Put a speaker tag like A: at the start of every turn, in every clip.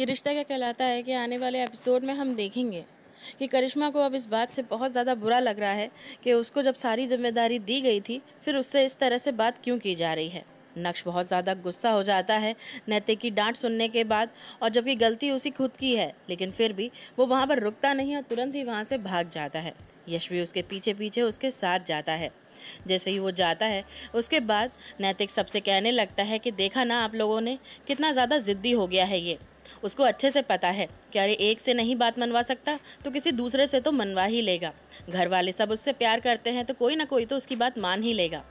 A: ये रिश्ता क्या कहलाता है कि आने वाले एपिसोड में हम देखेंगे कि करिश्मा को अब इस बात से बहुत ज़्यादा बुरा लग रहा है कि उसको जब सारी जिम्मेदारी दी गई थी फिर उससे इस तरह से बात क्यों की जा रही है नक्श बहुत ज़्यादा गुस्सा हो जाता है नैतिक की डांट सुनने के बाद और जबकि गलती उसी खुद की है लेकिन फिर भी वो वहाँ पर रुकता नहीं और तुरंत ही वहाँ से भाग जाता है यश भी उसके पीछे पीछे उसके साथ जाता है जैसे ही वो जाता है उसके बाद नैतिक सबसे कहने लगता है कि देखा ना आप लोगों ने कितना ज़्यादा ज़िद्दी हो गया है ये उसको अच्छे से पता है कि अरे एक से नहीं बात मनवा सकता तो किसी दूसरे से तो मनवा ही लेगा घर वाले सब उससे प्यार करते हैं तो कोई ना कोई तो उसकी बात मान ही लेगा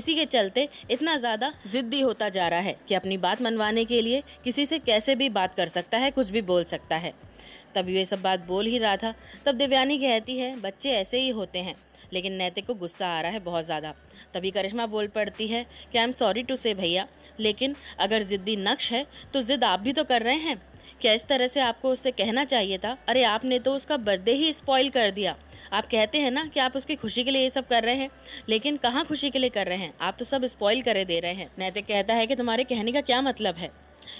A: इसी के चलते इतना ज़्यादा ज़िद्दी होता जा रहा है कि अपनी बात मनवाने के लिए किसी से कैसे भी बात कर सकता है कुछ भी बोल सकता है तब ये सब बात बोल ही रहा था तब दिव्यानी कहती है बच्चे ऐसे ही होते हैं लेकिन नैतिक को गुस्सा आ रहा है बहुत ज़्यादा तभी करिश्मा बोल पड़ती है कि आई एम सॉरी टू से भैया लेकिन अगर ज़िद्दी नक्श है तो ज़िद आप भी तो कर रहे हैं क्या इस तरह से आपको उससे कहना चाहिए था अरे आपने तो उसका बर्थडे ही स्पॉइल कर दिया आप कहते हैं ना कि आप उसकी खुशी के लिए ये सब कर रहे हैं लेकिन कहाँ खुशी के लिए कर रहे हैं आप तो सब स्पॉइल करे दे रहे हैं नैतिक कहता है कि तुम्हारे कहने का क्या मतलब है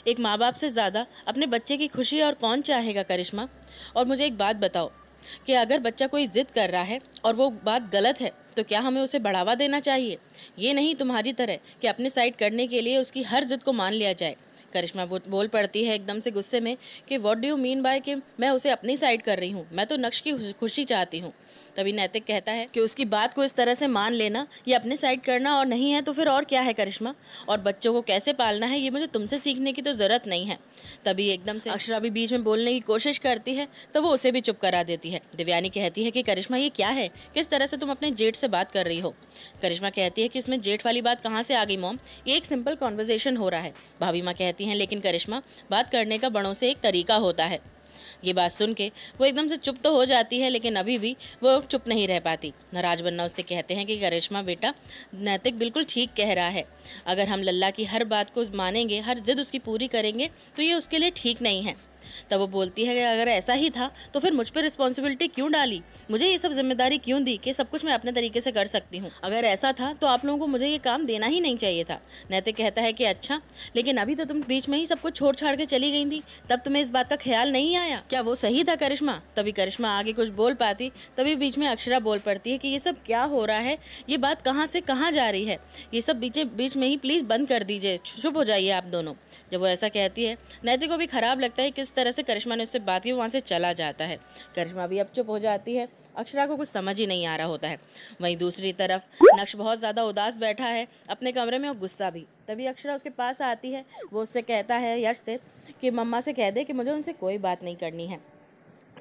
A: एक माँ बाप से ज़्यादा अपने बच्चे की खुशी और कौन चाहेगा करिश्मा और मुझे एक बात बताओ कि अगर बच्चा कोई ज़िद कर रहा है और वो बात गलत है तो क्या हमें उसे बढ़ावा देना चाहिए ये नहीं तुम्हारी तरह कि अपने साइड करने के लिए उसकी हर जिद को मान लिया जाए करिश्मा बोल पड़ती है एकदम से गुस्से में कि what do you mean by कि मैं उसे अपनी साइड कर रही हूँ मैं तो नक्श की खुशी चाहती हूँ तभी नैतिक कहता है कि उसकी बात को इस तरह से मान लेना ये अपने साइड करना और नहीं है तो फिर और क्या है करिश्मा और बच्चों को कैसे पालना है ये मुझे तुमसे सीखने की तो ज़रूरत नहीं है तभी एकदम से अक्षरा भी बीच में बोलने की कोशिश करती है तो वो उसे भी चुप करा देती है दिव्यानी कहती है कि करिश्मा ये क्या है किस तरह से तुम अपने जेठ से बात कर रही हो करिश्मा कहती है कि इसमें जेठ वाली बात कहाँ से आ गई मोम ये एक सिंपल कॉन्वर्जेशन हो रहा है भाभी माँ कहती जाती हैं लेकिन करिश्मा बात करने का बड़ों से एक तरीका होता है ये बात सुन के वो एकदम से चुप तो हो जाती है लेकिन अभी भी वो चुप नहीं रह पाती नाराज बन्ना उससे कहते हैं कि करिश्मा बेटा नैतिक बिल्कुल ठीक कह रहा है अगर हम लल्ला की हर बात को मानेंगे हर जिद उसकी पूरी करेंगे तो ये उसके लिए ठीक नहीं है तब वो बोलती है कि अगर ऐसा ही था तो फिर मुझ पर रिस्पॉन्सिबिलिटी क्यों डाली मुझे ये सब जिम्मेदारी क्यों दी कि सब कुछ मैं अपने तरीके से कर सकती हूँ अगर ऐसा था तो आप लोगों को मुझे ये काम देना ही नहीं चाहिए था नैतिक कहता है कि अच्छा लेकिन अभी तो तुम बीच में ही सब कुछ छोड़ छाड़ के चली गई थी तब तुम्हें इस बात का ख्याल नहीं आया क्या वो सही था करिश्मा तभी करिश्मा आगे कुछ बोल पाती तभी बीच में अक्षरा बोल पड़ती है कि ये सब क्या हो रहा है ये बात कहाँ से कहाँ जा रही है ये सब बीच बीच में ही प्लीज़ बंद कर दीजिए चुप हो जाइए आप दोनों जब वो ऐसा कहती है नैतिक को भी खराब लगता है किस इस तरह से करिश्मा ने उससे बात की वहाँ से चला जाता है करिश्मा भी अब चुप हो जाती है अक्षरा को कुछ समझ ही नहीं आ रहा होता है वहीं दूसरी तरफ नक्श बहुत ज़्यादा उदास बैठा है अपने कमरे में और गुस्सा भी तभी अक्षरा उसके पास आती है वो उससे कहता है यश से कि मम्मा से कह दे कि मुझे उनसे कोई बात नहीं करनी है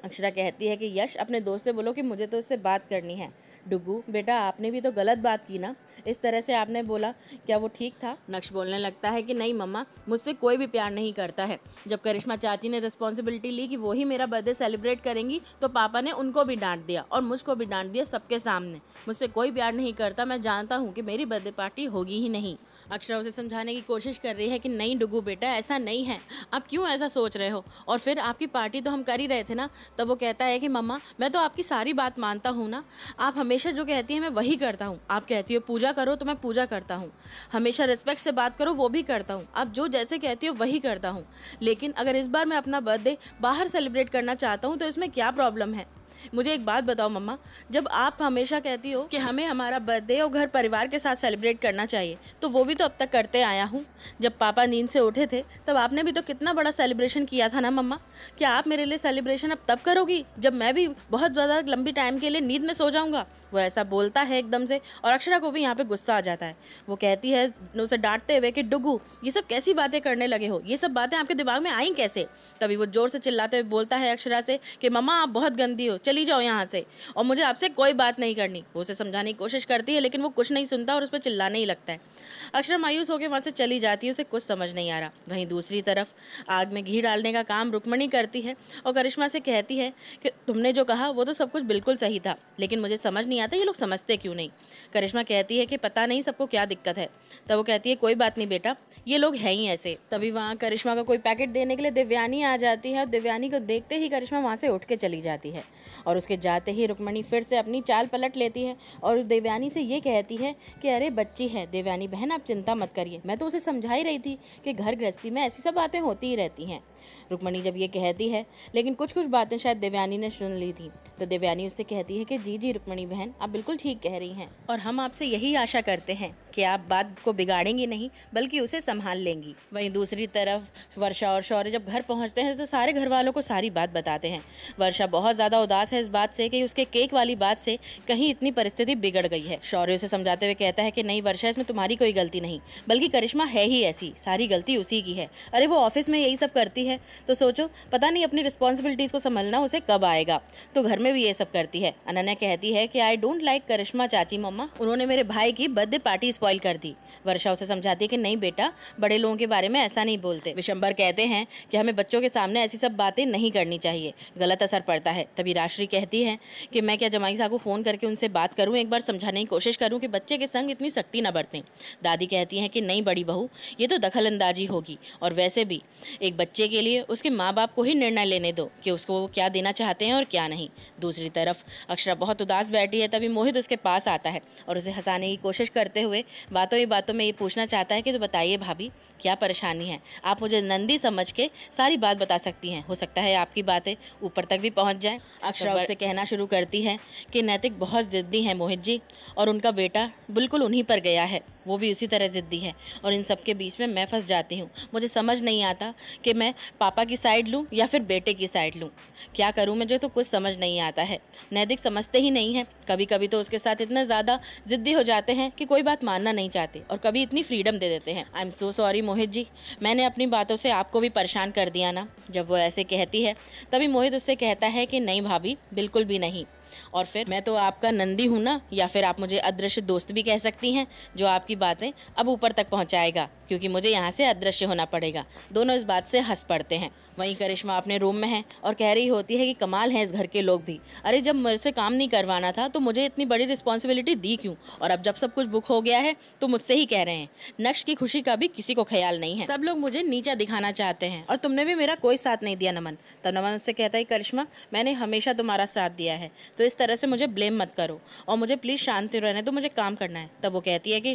A: अक्षरा कहती है कि यश अपने दोस्त से बोलो कि मुझे तो उससे बात करनी है डुगू बेटा आपने भी तो गलत बात की ना इस तरह से आपने बोला क्या वो ठीक था नक्श बोलने लगता है कि नहीं मम्मा मुझसे कोई भी प्यार नहीं करता है जब करिश्मा चाची ने रिस्पॉन्सिबिलिटी ली कि वो ही मेरा बर्थडे सेलिब्रेट करेंगी तो पापा ने उनको भी डांट दिया और मुझको भी डांट दिया सबके सामने मुझसे कोई प्यार नहीं करता मैं जानता हूँ कि मेरी बर्थडे पार्टी होगी ही नहीं अक्षरा उसे समझाने की कोशिश कर रही है कि नहीं डुगू बेटा ऐसा नहीं है आप क्यों ऐसा सोच रहे हो और फिर आपकी पार्टी तो हम कर ही रहे थे ना तब वो कहता है कि मम्मा मैं तो आपकी सारी बात मानता हूँ ना आप हमेशा जो कहती हैं मैं वही करता हूँ आप कहती हो पूजा करो तो मैं पूजा करता हूँ हमेशा रिस्पेक्ट से बात करो वो भी करता हूँ आप जो जैसे कहती हो वही करता हूँ लेकिन अगर इस बार मैं अपना बर्थडे बाहर सेलिब्रेट करना चाहता हूँ तो इसमें क्या प्रॉब्लम है मुझे एक बात बताओ मम्मा जब आप हमेशा कहती हो कि हमें हमारा बर्थडे और घर परिवार के साथ सेलिब्रेट करना चाहिए तो वो भी तो अब तक करते आया हूँ जब पापा नींद से उठे थे तब आपने भी तो कितना बड़ा सेलिब्रेशन किया था ना मम्मा क्या आप मेरे लिए सेलिब्रेशन अब तब करोगी जब मैं भी बहुत ज़्यादा लंबी टाइम के लिए नींद में सो जाऊँगा वो ऐसा बोलता है एकदम से और अक्षरा को भी यहाँ पर गुस्सा आ जाता है वो कहती है उसे डांटते हुए कि डुगू ये सब कैसी बातें करने लगे हो ये सब बातें आपके दिमाग में आई कैसे तभी वो जोर से चिल्लाते हुए बोलता है अक्षरा से कि मम्मा आप बहुत गंदी हो चल चली जाओ यहाँ से और मुझे आपसे कोई बात नहीं करनी वो उसे समझाने की कोशिश करती है लेकिन वो कुछ नहीं सुनता और उस पर चिल्लाने ही लगता है अक्षर मायूस होकर वहाँ से चली जाती है उसे कुछ समझ नहीं आ रहा वहीं दूसरी तरफ आग में घी डालने का काम रुकमणी करती है और करिश्मा से कहती है कि तुमने जो कहा वो तो सब कुछ बिल्कुल सही था लेकिन मुझे समझ नहीं आता ये लोग समझते क्यों नहीं करिश्मा कहती है कि पता नहीं सबको क्या दिक्कत है तब वो कहती है कोई बात नहीं बेटा ये लोग हैं ही ऐसे तभी वहाँ करिश्मा का कोई पैकेट देने के लिए दिव्यानी आ जाती है और दिव्यानी को देखते ही करिश्मा वहाँ से उठ के चली जाती है और उसके जाते ही रुक्मणी फिर से अपनी चाल पलट लेती है और देवयानी से ये कहती है कि अरे बच्ची है देवयानी बहन आप चिंता मत करिए मैं तो उसे समझा ही रही थी कि घर गृहस्थी में ऐसी सब बातें होती ही रहती हैं रुक्मणी जब ये कहती है लेकिन कुछ कुछ बातें शायद देवयानी ने सुन ली थी तो देवयानी उससे कहती है कि जी जी रुक्मणी बहन आप बिल्कुल ठीक कह रही हैं और हम आपसे यही आशा करते हैं कि आप बात को बिगाड़ेंगी नहीं बल्कि उसे संभाल लेंगी वहीं दूसरी तरफ वर्षा और शौर्य जब घर पहुंचते हैं तो सारे घर वालों को सारी बात बताते हैं वर्षा बहुत ज़्यादा उदास नाराज है इस बात से कि उसके केक वाली बात से कहीं इतनी परिस्थिति बिगड़ गई है शौर्य उसे समझाते हुए कहता है कि नहीं वर्षा इसमें तुम्हारी कोई गलती नहीं बल्कि करिश्मा है ही ऐसी सारी गलती उसी की है अरे वो ऑफिस में यही सब करती है तो सोचो पता नहीं अपनी रिस्पॉन्सिबिलिटीज़ को संभलना उसे कब आएगा तो घर में भी ये सब करती है अनन्या कहती है कि आई डोंट लाइक करिश्मा चाची मम्मा उन्होंने मेरे भाई की बर्थडे पार्टी स्पॉइल कर दी वर्षा उसे समझाती है कि नहीं बेटा बड़े लोगों के बारे में ऐसा नहीं बोलते विशंबर कहते हैं कि हमें बच्चों के सामने ऐसी सब बातें नहीं करनी चाहिए गलत असर पड़ता है तभी राशि आशरी कहती है कि मैं क्या जमाई साहब को फ़ोन करके उनसे बात करूँ एक बार समझाने की कोशिश करूँ कि बच्चे के संग इतनी सख्ती ना बरतें दादी कहती हैं कि नहीं बड़ी बहू ये तो दखल अंदाजी होगी और वैसे भी एक बच्चे के लिए उसके माँ बाप को ही निर्णय लेने दो कि उसको वो क्या देना चाहते हैं और क्या नहीं दूसरी तरफ अक्षरा बहुत उदास बैठी है तभी मोहित उसके पास आता है और उसे हंसाने की कोशिश करते हुए बातों ही बातों में ये पूछना चाहता है कि तो बताइए भाभी क्या परेशानी है आप मुझे नंदी समझ के सारी बात बता सकती हैं हो सकता है आपकी बातें ऊपर तक भी पहुँच जाए अक्षर मिश्रा उससे कहना शुरू करती है कि नैतिक बहुत ज़िद्दी हैं मोहित जी और उनका बेटा बिल्कुल उन्हीं पर गया है वो भी उसी तरह ज़िद्दी है और इन सब के बीच में मैं फंस जाती हूँ मुझे समझ नहीं आता कि मैं पापा की साइड लूँ या फिर बेटे की साइड लूँ क्या करूँ मुझे तो कुछ समझ नहीं आता है नैतिक समझते ही नहीं है कभी कभी तो उसके साथ इतना ज़्यादा ज़िद्दी हो जाते हैं कि कोई बात मानना नहीं चाहते और कभी इतनी फ्रीडम दे देते हैं आई एम सो सॉरी मोहित जी मैंने अपनी बातों से आपको भी परेशान कर दिया ना जब वो ऐसे कहती है तभी मोहित उससे कहता है कि नहीं भाभी बिल्कुल भी नहीं और फिर मैं तो आपका नंदी हूँ ना या फिर आप मुझे अदृश्य दोस्त भी कह सकती हैं जो आपकी बातें अब ऊपर तक पहुँचाएगा क्योंकि मुझे यहाँ से अदृश्य होना पड़ेगा दोनों इस बात से हंस पड़ते हैं वहीं करिश्मा अपने रूम में है और कह रही होती है कि कमाल है इस घर के लोग भी अरे जब मेरे से काम नहीं करवाना था तो मुझे इतनी बड़ी रिस्पॉन्सिबिलिटी दी क्यों और अब जब सब कुछ बुक हो गया है तो मुझसे ही कह रहे हैं नक्श की खुशी का भी किसी को ख्याल नहीं है सब लोग मुझे नीचा दिखाना चाहते हैं और तुमने भी मेरा कोई साथ नहीं दिया नमन तब नमन उससे कहता है करिश्मा मैंने हमेशा तुम्हारा साथ दिया है तो इस तरह से मुझे ब्लेम मत करो और मुझे प्लीज़ शांति रहने तो मुझे काम करना है तब वो कहती है कि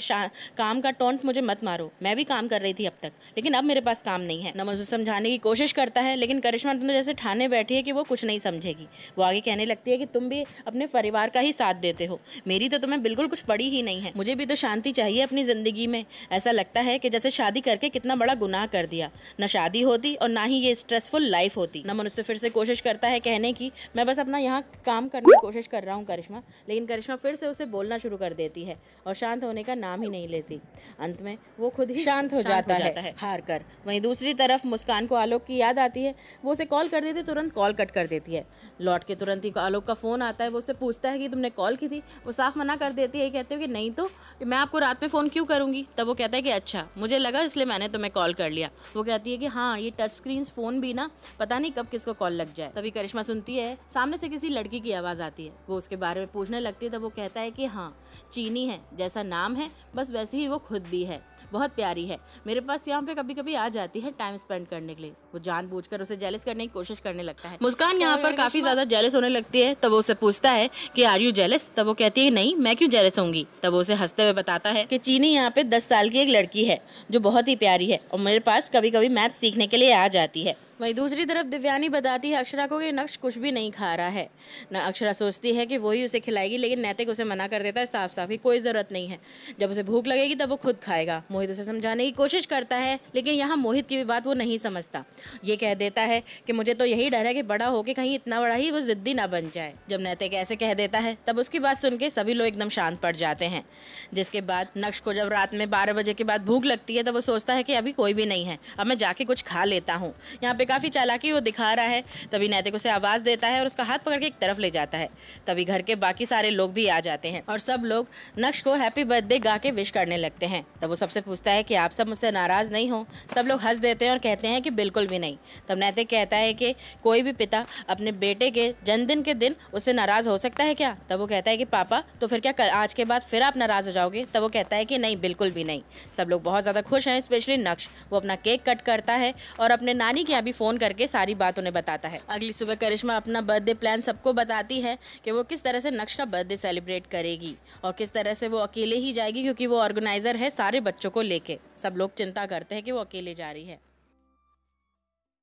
A: काम का टोंट मुझे मत मारो मैं भी काम कर रही थी अब तक लेकिन अब मेरे पास काम नहीं है नमन मुझे समझाने की कोशिश करता है लेकिन करिश्मा तुम जैसे ठाने बैठी है कि वो कुछ नहीं समझेगी वो आगे कहने लगती है कि तुम भी अपने परिवार का ही साथ देते हो मेरी तो तुम्हें बिल्कुल कुछ पड़ी ही नहीं है मुझे भी तो शांति चाहिए अपनी ज़िंदगी में ऐसा लगता है कि जैसे शादी करके कितना बड़ा गुनाह कर दिया ना शादी होती और ना ही ये स्ट्रेसफुल लाइफ होती न उससे फिर से कोशिश करता है कहने की मैं बस अपना यहाँ काम करने की कोशिश कोशिश कर रहा हूँ करिश्मा लेकिन करिश्मा फिर से उसे बोलना शुरू कर देती है और शांत होने का नाम ही नहीं लेती अंत में वो खुद ही शांत हो जाता, हो जाता है, है हार कर वहीं दूसरी तरफ मुस्कान को आलोक की याद आती है वो उसे कॉल कर देती तुरंत कॉल कट कर देती है लौट के तुरंत ही आलोक का फ़ोन आता है वो उससे पूछता है कि तुमने कॉल की थी वो साफ मना कर देती है कहते हो कि नहीं तो मैं आपको रात में फ़ोन क्यों करूँगी तब वो कहता है कि अच्छा मुझे लगा इसलिए मैंने तुम्हें कॉल कर लिया वो कहती है कि हाँ ये टच स्क्रीन फ़ोन भी ना पता नहीं कब किसको कॉल लग जाए तभी करिश्मा सुनती है सामने से किसी लड़की की आवाज़ आती जाती है वो उसके बारे में पूछने लगती है तब वो कहता है कि हाँ चीनी है जैसा नाम है बस वैसे ही वो खुद भी है बहुत प्यारी है मेरे पास यहाँ पे कभी कभी आ जाती है टाइम स्पेंड करने के लिए वो कर उसे जेलिस करने की कोशिश करने लगता है मुस्कान यहाँ पर काफी ज्यादा जेलिस होने लगती है तब वो उसे पूछता है कि आर यू जेलिस तब वो कहती है नहीं मैं क्यों जेलिस होंगी तब उसे हंसते हुए बताता है कि चीनी यहाँ पे दस साल की एक लड़की है जो बहुत ही प्यारी है और मेरे पास कभी कभी मैथ सीखने के लिए आ जाती है वहीं दूसरी तरफ दिव्यानी बताती है अक्षरा को कि नक्श कुछ भी नहीं खा रहा है ना अक्षरा सोचती है कि वही उसे खिलाएगी लेकिन नैतिक उसे मना कर देता है साफ साफ ही कोई ज़रूरत नहीं है जब उसे भूख लगेगी तब वो खुद खाएगा मोहित उसे समझाने की कोशिश करता है लेकिन यहाँ मोहित की भी बात वो नहीं समझता ये कह देता है कि मुझे तो यही डर है कि बड़ा होकर कहीं इतना बड़ा ही वो ज़िद्दी ना बन जाए जब नैतिक ऐसे कह देता है तब उसकी बात सुन के सभी लोग एकदम शांत पड़ जाते हैं जिसके बाद नक्श को जब रात में बारह बजे के बाद भूख लगती है तो वो सोचता है कि अभी कोई भी नहीं है अब मैं जाके कुछ खा लेता हूँ यहाँ पे काफ़ी चालाकी वो दिखा रहा है तभी नैतिक उसे आवाज़ देता है और उसका हाथ पकड़ के एक तरफ ले जाता है तभी घर के बाकी सारे लोग भी आ जाते हैं और सब लोग नक्श को हैप्पी बर्थडे गा के विश करने लगते हैं तब वो सबसे पूछता है कि आप सब मुझसे नाराज़ नहीं हो सब लोग हंस देते हैं और कहते हैं कि बिल्कुल भी नहीं तब नैतिक कहता है कि कोई भी पिता अपने बेटे के जन्मदिन के दिन उससे नाराज़ हो सकता है क्या तब वो कहता है कि पापा तो फिर क्या आज के बाद फिर आप नाराज़ हो जाओगे तब वो कहता है कि नहीं बिल्कुल भी नहीं सब लोग बहुत ज़्यादा खुश हैं स्पेशली नक्श वो अपना केक कट करता है और अपने नानी के यहाँ भी फ़ोन करके सारी बात उन्हें बताता है अगली सुबह करिश्मा अपना बर्थडे प्लान सबको बताती है कि वो किस तरह से नक्श का बर्थडे सेलिब्रेट करेगी और किस तरह से वो अकेले ही जाएगी क्योंकि वो ऑर्गेनाइज़र है सारे बच्चों को लेके सब लोग चिंता करते हैं कि वो अकेले जा रही है